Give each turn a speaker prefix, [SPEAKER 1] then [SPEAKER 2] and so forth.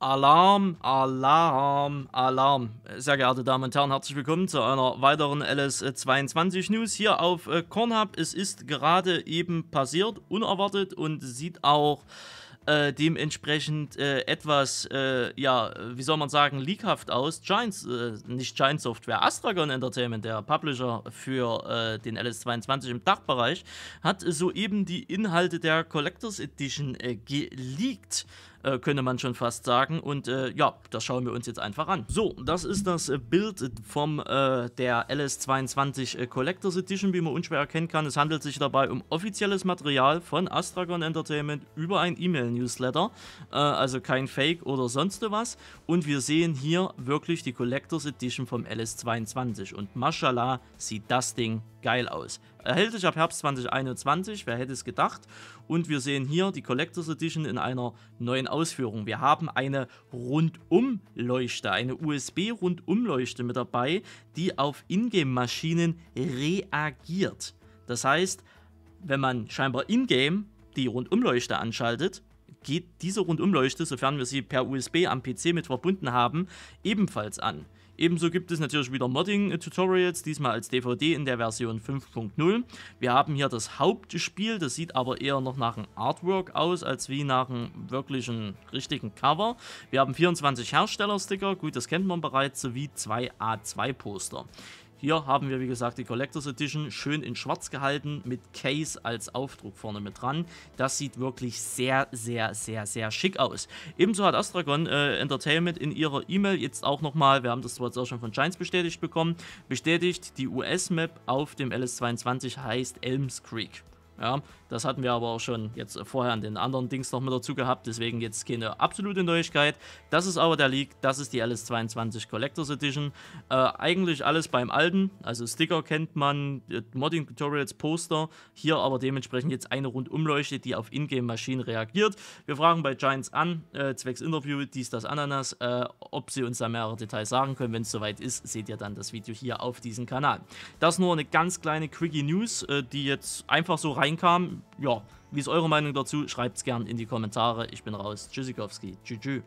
[SPEAKER 1] Alarm, Alarm, Alarm. Sehr geehrte Damen und Herren, herzlich willkommen zu einer weiteren LS22 News hier auf Kornhub. Äh, es ist gerade eben passiert, unerwartet und sieht auch äh, dementsprechend äh, etwas, äh, ja, wie soll man sagen, leakhaft aus. Giants, äh, nicht Giant Software, Astragon Entertainment, der Publisher für äh, den LS22 im Dachbereich, hat soeben die Inhalte der Collectors Edition geleakt äh, könnte man schon fast sagen. Und äh, ja, das schauen wir uns jetzt einfach an. So, das ist das äh, Bild vom äh, der LS22 äh, Collectors Edition, wie man unschwer erkennen kann. Es handelt sich dabei um offizielles Material von Astragon Entertainment über ein E-Mail-Newsletter, äh, also kein Fake oder sonst was. Und wir sehen hier wirklich die Collectors Edition vom LS22 und mashallah sieht das Ding geil aus. Erhält sich ab Herbst 2021, wer hätte es gedacht. Und wir sehen hier die Collectors Edition in einer neuen Ausführung. Wir haben eine Rundumleuchte, eine USB-Rundumleuchte mit dabei, die auf Ingame-Maschinen reagiert. Das heißt, wenn man scheinbar Ingame die Rundumleuchte anschaltet, geht diese Rundumleuchte, sofern wir sie per USB am PC mit verbunden haben, ebenfalls an. Ebenso gibt es natürlich wieder Modding-Tutorials, diesmal als DVD in der Version 5.0. Wir haben hier das Hauptspiel, das sieht aber eher noch nach einem Artwork aus, als wie nach einem wirklichen, richtigen Cover. Wir haben 24 Herstellersticker, gut, das kennt man bereits, sowie zwei A2-Poster. Hier haben wir, wie gesagt, die Collectors Edition schön in schwarz gehalten mit Case als Aufdruck vorne mit dran. Das sieht wirklich sehr, sehr, sehr, sehr schick aus. Ebenso hat Astragon äh, Entertainment in ihrer E-Mail jetzt auch nochmal, wir haben das zwar jetzt auch schon von Giants bestätigt bekommen, bestätigt, die US-Map auf dem LS22 heißt Elms Creek. Ja, das hatten wir aber auch schon jetzt vorher an den anderen Dings noch mit dazu gehabt, deswegen jetzt keine absolute Neuigkeit. Das ist aber der Leak, das ist die LS22 Collectors Edition. Äh, eigentlich alles beim Alten, also Sticker kennt man, äh, Modding Tutorials, Poster, hier aber dementsprechend jetzt eine Rundumleuchte, die auf Ingame-Maschinen reagiert. Wir fragen bei Giants an, äh, zwecks Interview, dies, das, Ananas, äh, ob sie uns da mehrere Details sagen können. Wenn es soweit ist, seht ihr dann das Video hier auf diesem Kanal. Das nur eine ganz kleine Quickie News, äh, die jetzt einfach so rein reinkam. Ja, wie ist eure Meinung dazu? Schreibt es gern in die Kommentare. Ich bin raus. Tschüssikowski. Tschüss.